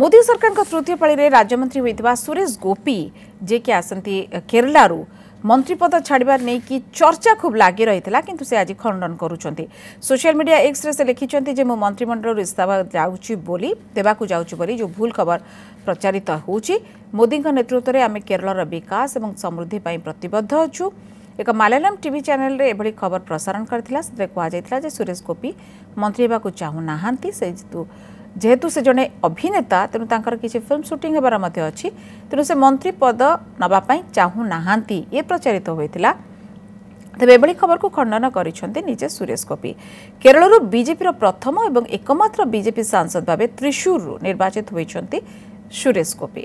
મોદી સરકારଙ୍କ તૃତୀય પાળીରେ ରାଜ୍ୟମନ୍ତ୍ରୀ ହୋଇଥିବା ସୁରେଶ ଗୋପି ଯିଏକି ଆସନ୍ତି କେରଳାରୁ ମନ୍ତ୍ରୀପଦ ଛାଡ଼ିବା ନେଇକି ଚର୍ଚ୍ଚା ଖୁବ୍ ଲାଗି ରହିଥିଲା କିନ୍ତୁ ସେ ଆଜି ଖଣ୍ଡନ କରୁଛନ୍ତି ସୋସିଆଲ ମିଡିଆ ଏକ୍ସରେ ସେ ଲେଖିଛନ୍ତି ଯେ ମୁଁ ମନ୍ତ୍ରିମଣ୍ଡଳରୁ ଇସ୍ତଫା ଯାଉଛି ବୋଲି ଦେବାକୁ ଯାଉଛି ବୋଲି ଯେଉଁ ଭୁଲ ଖବର ପ୍ରଚାରିତ ହେଉଛି ମୋଦିଙ୍କ ନେତୃତ୍ୱରେ ଆମେ କେରଳର ବିକାଶ ଏବଂ ସମୃଦ୍ଧି ପାଇଁ ପ୍ରତିବଦ୍ଧ ଅଛୁ ଏକ ମାଲାୟାଲମ୍ ଟିଭି ଚ୍ୟାନେଲରେ ଏଭଳି ଖବର ପ୍ରସାରଣ କରିଥିଲା ସେଥିରେ କୁହାଯାଇଥିଲା ଯେ ସୁରେଶ ଗୋପି ମନ୍ତ୍ରୀ ହେବାକୁ ଚାହୁଁନାହାନ୍ତି ସେ ଯେହେତୁ যেহেতু সে জনে অভিনেতা তেমন তাঁর কিছু ফিল্ম সুটিং হবার অছি তেমন সে মন্ত্রী পদ নেওয়া চাহু না ইয়ে প্রচারিত হয়েছিল তবে এভাবে খবর কু খণ্ডন করেছেন নিজে সুরেশ গোপি কেরল বিজেপির প্রথম এবং একমাত্র বিজেপি সাংসদ ভাবে ত্রিশুর নির্বাচিত হয়েছেন সুরেশ গোপী